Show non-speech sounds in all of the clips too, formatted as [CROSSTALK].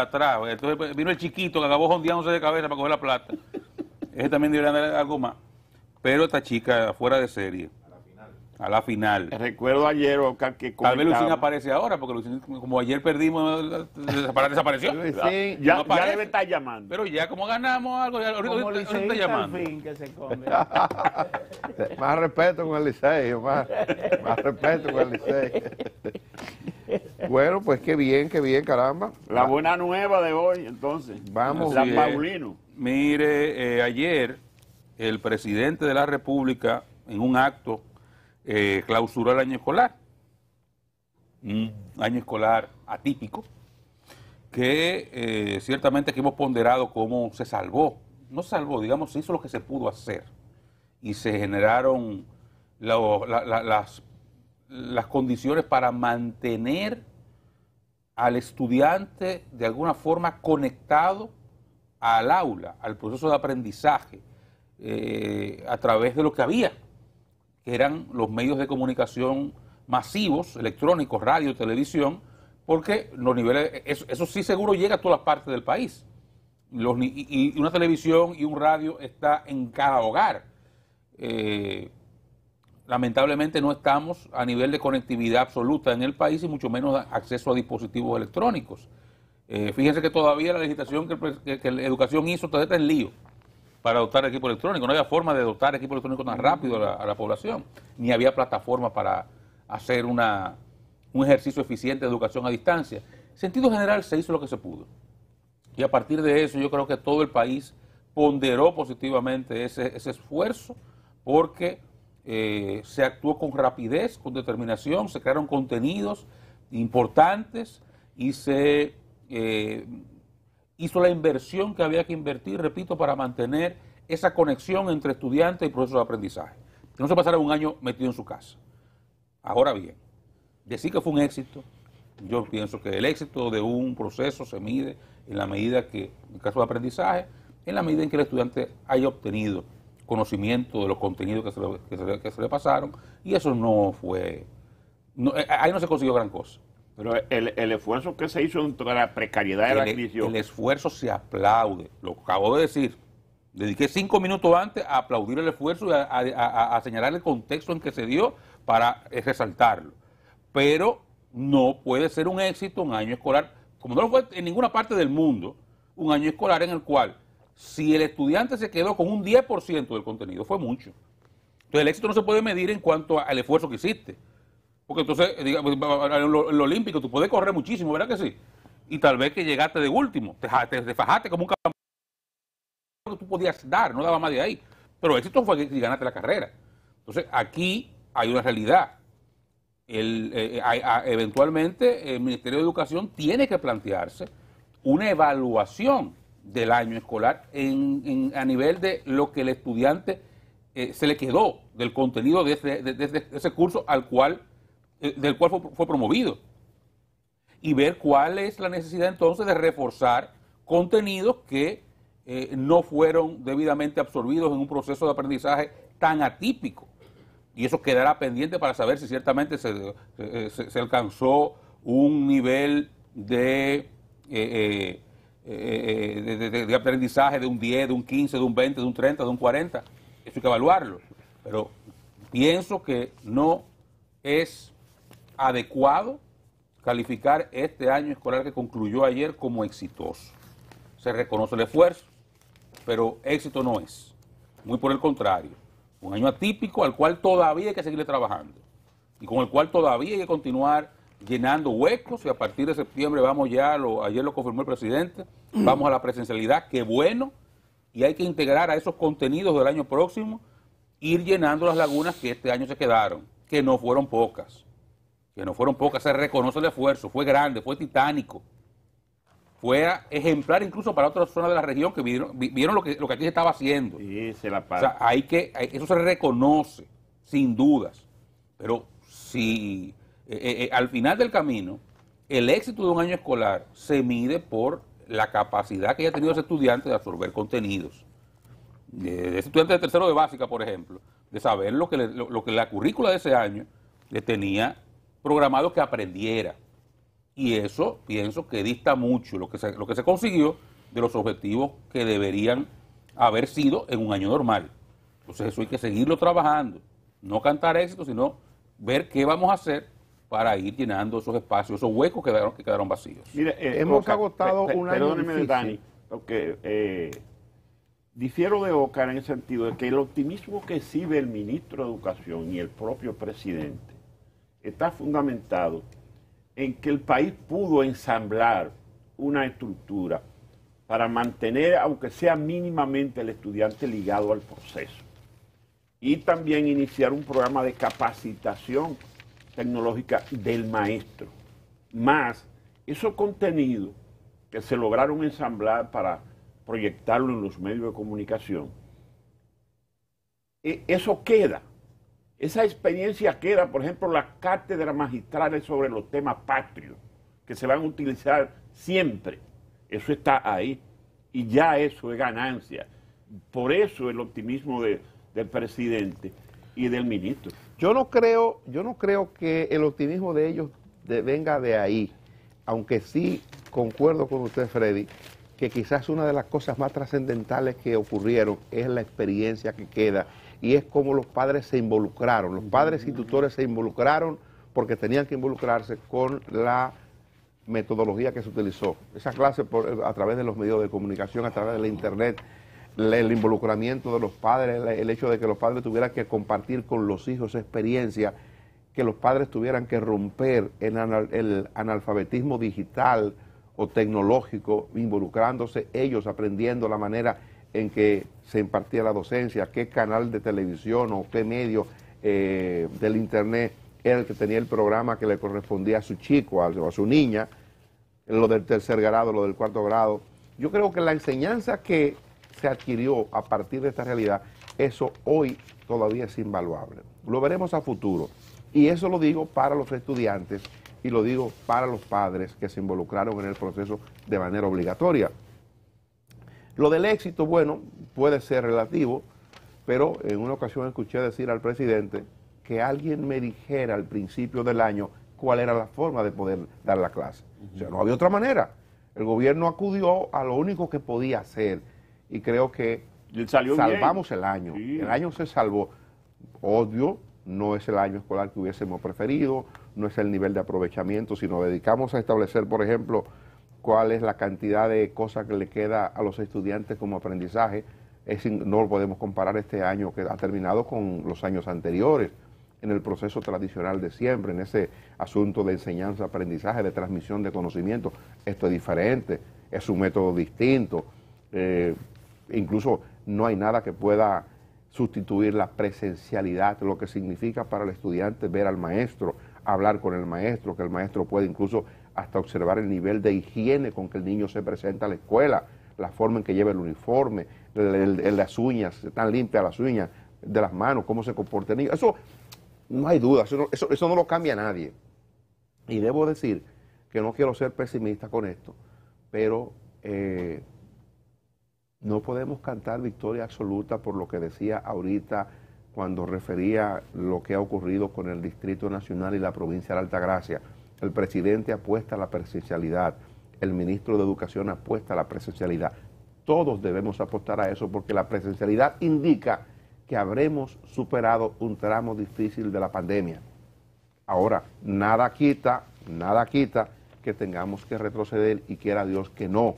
atrás. Entonces pues, vino el chiquito que acabó jondeándose de cabeza para coger la plata. Ese también debería dar algo más. Pero esta chica fuera de serie. A la final. Recuerdo ayer, que Tal vez Lucín aparece ahora, porque como ayer perdimos, desapareció. ya, ya, debe estar llamando. Pero ya como ganamos algo, ya como está llamando. Fin que se come. [LAUGHS] más respeto con el Liceo, más, más respeto con el Liceo. [LAUGHS] Bueno, pues qué bien, qué bien, caramba. La buena nueva de hoy, entonces. Vamos. San Paulino. Mire, eh, ayer el presidente de la República, en un acto, eh, clausuró el año escolar. Un año escolar atípico, que eh, ciertamente que hemos ponderado cómo se salvó. No salvó, digamos, se hizo lo que se pudo hacer. Y se generaron las las condiciones para mantener al estudiante de alguna forma conectado al aula, al proceso de aprendizaje, eh, a través de lo que había, que eran los medios de comunicación masivos, electrónicos, radio, televisión, porque los niveles, eso, sí seguro llega a todas las partes del país. y, una televisión y un radio está en cada hogar. Eh, lamentablemente no estamos a nivel de conectividad absoluta en el país y mucho menos acceso a dispositivos electrónicos. Eh, fíjense que todavía la legislación que, la educación hizo todavía está en lío para adoptar equipo electrónico. No había forma de dotar equipo electrónico tan rápido a la, población, ni había plataforma para hacer un ejercicio eficiente de educación a distancia. En sentido general, se hizo lo que se pudo. Y a partir de eso, yo creo que todo el país ponderó positivamente ese, ese esfuerzo porque eh, se actuó con rapidez, con determinación, se crearon contenidos importantes y se eh, hizo la inversión que había que invertir, repito, para mantener esa conexión entre estudiante y proceso de aprendizaje. Que no se pasara un año metido en su casa. Ahora bien, decir que fue un éxito, yo pienso que el éxito de un proceso se mide en la medida que, en el caso de aprendizaje, en la medida en que el estudiante haya obtenido conocimiento de los contenidos que se, le, que se le, pasaron y eso no fue, no, eh, ahí no se consiguió gran cosa. Pero el, esfuerzo que se hizo en toda la precariedad de el, la e-, El esfuerzo se aplaude, lo acabo de decir. Dediqué cinco minutos antes a aplaudir el esfuerzo y a, a señalar el contexto en que se dio para eh, resaltarlo. Pero no puede ser un éxito un año escolar, como no lo fue en ninguna parte del mundo, un año escolar en el cual si el estudiante se quedó con un 10% del contenido, fue mucho. Entonces el éxito no se puede medir en cuanto al esfuerzo que hiciste. Porque entonces, digamos, pues, en lo, olímpico tú puedes correr muchísimo, ¿verdad que sí? Y tal vez que llegaste de último, te, fajaste como un campeón tú podías dar, no daba más de ahí. Pero el éxito fue que ganaste la carrera. Entonces aquí hay una realidad. Eh, eh, ah, eventualmente el Ministerio de Educación tiene que plantearse una evaluación del año escolar en, a nivel de lo que el estudiante eh, se le quedó del contenido de ese, curso al cual, eh, del cual fue, promovido. Y ver cuál es la necesidad entonces de reforzar contenidos que eh, no fueron debidamente absorbidos en un proceso de aprendizaje tan atípico. Y eso quedará pendiente para saber si ciertamente se alcanzó un nivel de eh, eh, de, aprendizaje de un 10, de un 15, de un 20, de un 30, de un 40. Eso hay que evaluarlo. Pero pienso que no es adecuado calificar este año escolar que concluyó ayer como exitoso. Se reconoce el esfuerzo, pero éxito no es. Muy por el contrario, un año atípico al cual todavía hay que seguir trabajando y con el cual todavía hay que continuar llenando huecos y a partir de septiembre vamos ya, lo, ayer lo confirmó el presidente, mm. vamos a la presencialidad, qué bueno, y hay que integrar a esos contenidos del año próximo, ir llenando las lagunas que este año se quedaron, que no fueron pocas, que no fueron pocas, se reconoce el esfuerzo, fue grande, fue titánico, fue ejemplar incluso para otras zonas de la región que vieron, lo, que, lo que aquí se estaba haciendo. hay que, eso se reconoce, sin dudas, pero si eh, eh, eh, al final del camino, el éxito de un año escolar se mide por la capacidad que haya tenido ese estudiante de absorber contenidos. Ese estudiante de tercero de básica, por ejemplo, de saber lo que, lo, que la currícula de ese año le tenía programado que aprendiera. Y eso pienso que dista mucho lo que lo que se consiguió de los objetivos que deberían haber sido en un año normal. Entonces eso hay que seguirlo trabajando, no cantar éxito, sino ver qué vamos a hacer para ir llenando esos espacios, esos huecos que quedaron, vacíos. Mire, eh, hemos agotado una... Perdóneme, Dani, porque eh, difiero de Ocar en el sentido de que el optimismo que exhibe el ministro de Educación y el propio presidente está fundamentado en que el país pudo ensamblar una estructura para mantener, aunque sea mínimamente, el estudiante ligado al proceso. Y también iniciar un programa de capacitación tecnológica del maestro, más esos contenidos que se lograron ensamblar para proyectarlo en los medios de comunicación, e-, eso queda. Esa experiencia queda, por ejemplo, las cátedras magistrales sobre los temas patrios, que se van a utilizar siempre. Eso está ahí y ya eso es ganancia. Por eso el optimismo del presidente y del ministro. Yo no creo, yo no creo que el optimismo de ellos venga de ahí, aunque sí concuerdo con usted, Freddy, que quizás una de las cosas más trascendentales que ocurrieron es la experiencia que queda y es cómo los padres se involucraron, los padres y tutores se involucraron porque tenían que involucrarse con la metodología que se utilizó. Esa clase por, a través de los medios de comunicación, a través de la internet, el involucramiento de los padres, el hecho de que los padres tuvieran que compartir con los hijos experiencia, que los padres tuvieran que romper el, el analfabetismo digital o tecnológico, involucrándose ellos, aprendiendo la manera en que se impartía la docencia, qué canal de televisión o qué medio eh, del internet era el que tenía el programa que le correspondía a su chico, o a su niña, lo del tercer grado, lo del cuarto grado. Yo creo que la enseñanza que se adquirió a partir de esta realidad, eso hoy todavía es invaluable. Lo veremos a futuro. Y eso lo digo para los estudiantes y lo digo para los padres que se involucraron en el proceso de manera obligatoria. Lo del éxito, bueno, puede ser relativo, pero en una ocasión escuché decir al presidente que alguien me dijera al principio del año cuál era la forma de poder dar la clase. O sea, no había otra manera. El gobierno acudió a lo único que podía hacer, y creo que salvamos el año. El año se salvó. Odio, no es el año escolar que hubiésemos preferido, no es el nivel de aprovechamiento. Si dedicamos a establecer, por ejemplo, cuál es la cantidad de cosas que le queda a los estudiantes como aprendizaje, no lo podemos comparar este año que ha terminado con los años anteriores en el proceso tradicional de siempre, en ese asunto de enseñanza, aprendizaje, de transmisión de conocimiento. Esto es diferente, es un método distinto. Eh, incluso no hay nada que pueda sustituir la presencialidad, lo que significa para el estudiante ver al maestro, hablar con el maestro, que el maestro puede incluso hasta observar el nivel de higiene con que el niño se presenta a la escuela, la forma en que lleva el uniforme, las uñas, están limpias las uñas de las manos, cómo se comporta el niño. Eso no hay duda, eso, no lo cambia nadie. Y debo decir que no quiero ser pesimista con esto, pero eh, no podemos cantar victoria absoluta por lo que decía ahorita cuando refería lo que ha ocurrido con el Distrito Nacional y la provincia de Altagracia. El presidente apuesta a la presencialidad, el ministro de Educación apuesta a la presencialidad. Todos debemos apostar a eso porque la presencialidad indica que habremos superado un tramo difícil de la pandemia. Ahora, nada quita, nada quita que tengamos que retroceder y quiera Dios que no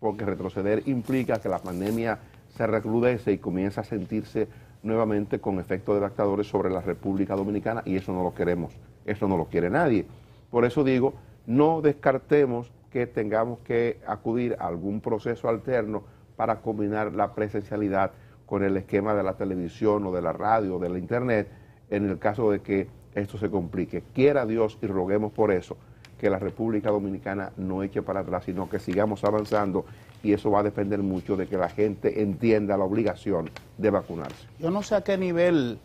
porque retroceder implica que la pandemia se recrudece y comienza a sentirse nuevamente con efectos devastadores sobre la República Dominicana y eso no lo queremos, eso no lo quiere nadie. Por eso digo, no descartemos que tengamos que acudir a algún proceso alterno para combinar la presencialidad con el esquema de la televisión o de la radio o de la internet en el caso de que esto se complique. Quiera Dios y roguemos por eso que la República Dominicana no eche para atrás, sino que sigamos avanzando y eso va a depender mucho de que la gente entienda la obligación de vacunarse. Yo no sé a qué nivel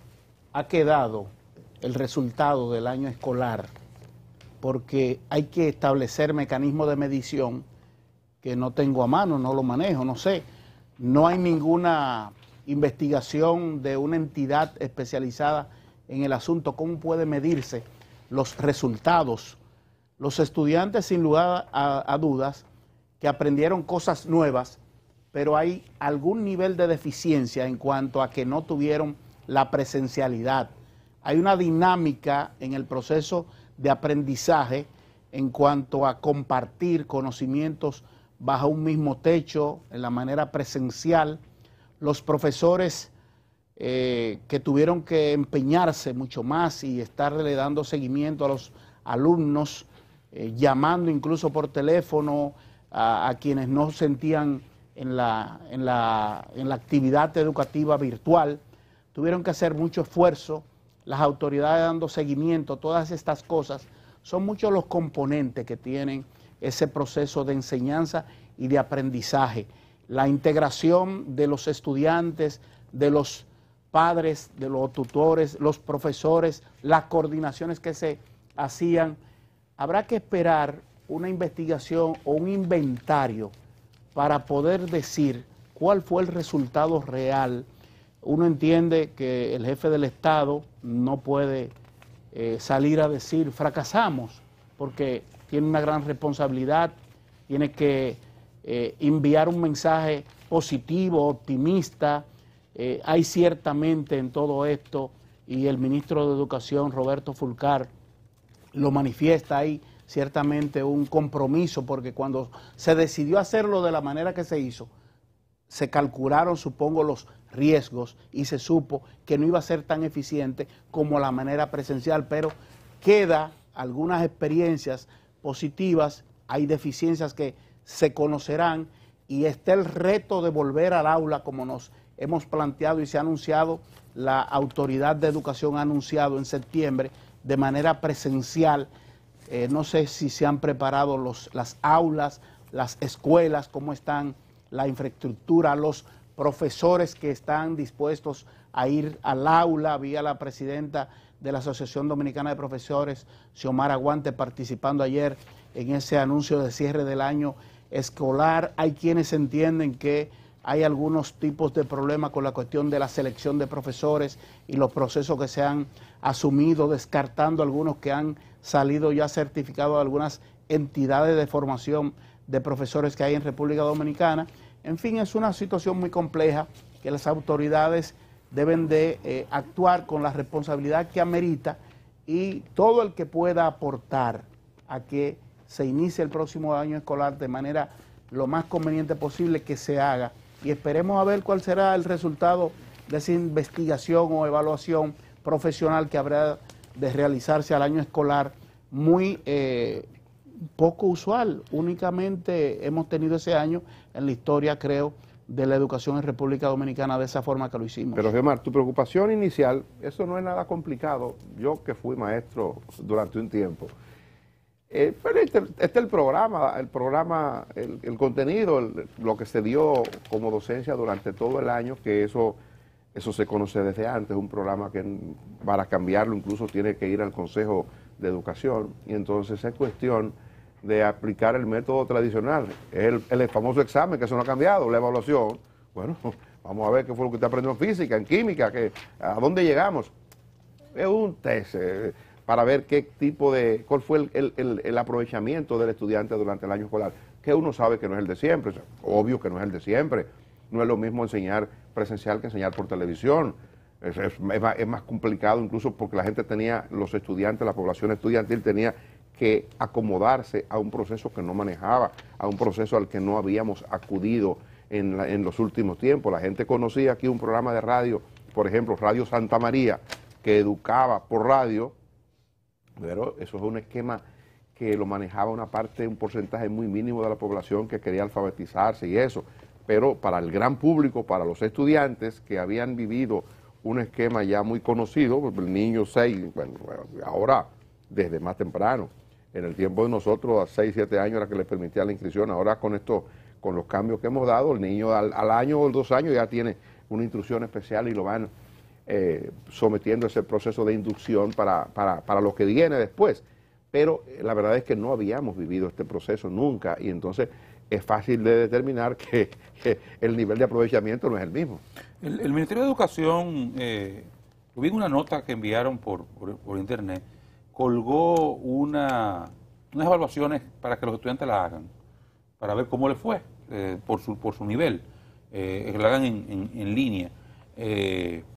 ha quedado el resultado del año escolar, porque hay que establecer mecanismos de medición que no tengo a mano, no lo manejo, no sé. No hay ninguna investigación de una entidad especializada en el asunto, cómo puede medirse los resultados los estudiantes sin lugar a, dudas que aprendieron cosas nuevas, pero hay algún nivel de deficiencia en cuanto a que no tuvieron la presencialidad. Hay una dinámica en el proceso de aprendizaje en cuanto a compartir conocimientos bajo un mismo techo, en la manera presencial. Los profesores eh, que tuvieron que empeñarse mucho más y estarle dando seguimiento a los alumnos eh, llamando incluso por teléfono a, quienes no sentían en la, en, la, en la actividad educativa virtual. Tuvieron que hacer mucho esfuerzo, las autoridades dando seguimiento, todas estas cosas. Son muchos los componentes que tienen ese proceso de enseñanza y de aprendizaje. La integración de los estudiantes, de los padres, de los tutores, los profesores, las coordinaciones que se hacían habrá que esperar una investigación o un inventario para poder decir cuál fue el resultado real. Uno entiende que el jefe del Estado no puede eh, salir a decir fracasamos, porque tiene una gran responsabilidad, tiene que eh, enviar un mensaje positivo, optimista. Eh, hay ciertamente en todo esto, y el ministro de Educación, Roberto Fulcar, lo manifiesta ahí ciertamente un compromiso, porque cuando se decidió hacerlo de la manera que se hizo, se calcularon, supongo, los riesgos y se supo que no iba a ser tan eficiente como la manera presencial, pero queda algunas experiencias positivas, hay deficiencias que se conocerán y está el reto de volver al aula como nos hemos planteado y se ha anunciado, la Autoridad de Educación ha anunciado en septiembre de manera presencial. Eh, no sé si se han preparado los, las aulas, las escuelas, cómo están la infraestructura, los profesores que están dispuestos a ir al aula. vía la presidenta de la Asociación Dominicana de Profesores, Xiomara Guante, participando ayer en ese anuncio de cierre del año escolar. Hay quienes entienden que hay algunos tipos de problemas con la cuestión de la selección de profesores y los procesos que se han asumido, descartando algunos que han salido ya certificados de algunas entidades de formación de profesores que hay en República Dominicana. En fin, es una situación muy compleja que las autoridades deben de eh, actuar con la responsabilidad que amerita y todo el que pueda aportar a que se inicie el próximo año escolar de manera lo más conveniente posible que se haga y esperemos a ver cuál será el resultado de esa investigación o evaluación profesional que habrá de realizarse al año escolar, muy eh, poco usual. Únicamente hemos tenido ese año en la historia, creo, de la educación en República Dominicana de esa forma que lo hicimos. Pero Gemar, tu preocupación inicial, eso no es nada complicado. Yo que fui maestro durante un tiempo, eh, pero este, este, es el programa, el programa, el, contenido, lo que se dio como docencia durante todo el año, que eso, eso se conoce desde antes, un programa que para cambiarlo incluso tiene que ir al Consejo de Educación, y entonces es cuestión de aplicar el método tradicional, el, el famoso examen, que eso no ha cambiado, la evaluación, bueno, [LAUGHS] vamos a ver qué fue lo que usted aprendió en física, en química, a dónde llegamos. Es un test. Eh, para ver qué tipo de, cuál fue el, aprovechamiento del estudiante durante el año escolar, que uno sabe que no es el de siempre, obvio que no es el de siempre, no es lo mismo enseñar presencial que enseñar por televisión, es, más, complicado incluso porque la gente tenía, los estudiantes, la población estudiantil tenía que acomodarse a un proceso que no manejaba, a un proceso al que no habíamos acudido en, en los últimos tiempos. La gente conocía aquí un programa de radio, por ejemplo, Radio Santa María, que educaba por radio, pero eso es un esquema que lo manejaba una parte, un porcentaje muy mínimo de la población que quería alfabetizarse y eso. Pero para el gran público, para los estudiantes que habían vivido un esquema ya muy conocido, pues, el niño 6, bueno, ahora desde más temprano, en el tiempo de nosotros, a 6, 7 años era que les permitía la inscripción, ahora con esto, con los cambios que hemos dado, el niño al, al año o dos años ya tiene una instrucción especial y lo van eh, sometiendo ese proceso de inducción para, lo que viene después. Pero eh, la verdad es que no habíamos vivido este proceso nunca y entonces es fácil de determinar [LAUGHS] que, el nivel de aprovechamiento no es el mismo. El, Ministerio de Educación, eh, una nota que enviaron por, internet, colgó unas evaluaciones para que los estudiantes las hagan, para ver cómo les fue eh, por, su, por su nivel, que la hagan en, línea.